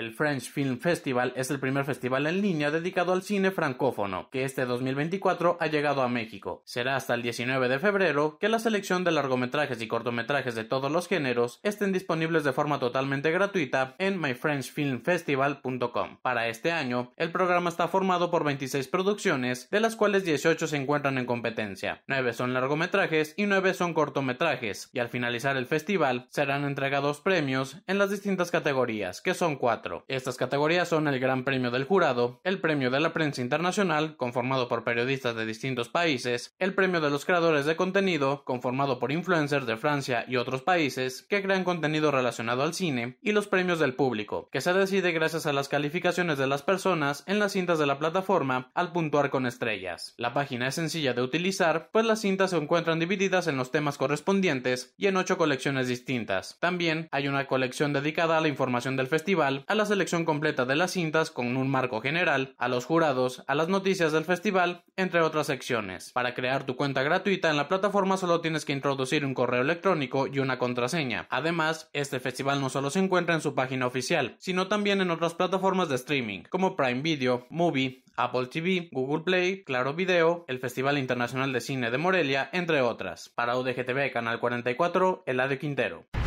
El French Film Festival es el primer festival en línea dedicado al cine francófono, que este 2024 ha llegado a México. Será hasta el 19 de febrero que la selección de largometrajes y cortometrajes de todos los géneros estén disponibles de forma totalmente gratuita en myfrenchfilmfestival.com. Para este año, el programa está formado por 26 producciones, de las cuales 18 se encuentran en competencia. 9 son largometrajes y 9 son cortometrajes, y al finalizar el festival serán entregados premios en las distintas categorías, que son 4 estas categorías son el Gran Premio del Jurado, el Premio de la Prensa Internacional, conformado por periodistas de distintos países, el Premio de los Creadores de Contenido, conformado por influencers de Francia y otros países que crean contenido relacionado al cine, y los Premios del Público, que se decide gracias a las calificaciones de las personas en las cintas de la plataforma al puntuar con estrellas. La página es sencilla de utilizar, pues las cintas se encuentran divididas en los temas correspondientes y en ocho colecciones distintas. También hay una colección dedicada a la información del festival, a la selección completa de las cintas con un marco general, a los jurados, a las noticias del festival, entre otras secciones. Para crear tu cuenta gratuita en la plataforma solo tienes que introducir un correo electrónico y una contraseña. Además, este festival no solo se encuentra en su página oficial, sino también en otras plataformas de streaming, como Prime Video, Movie, Apple TV, Google Play, Claro Video, el Festival Internacional de Cine de Morelia, entre otras. Para UDGTV Canal 44, Eladio Quintero.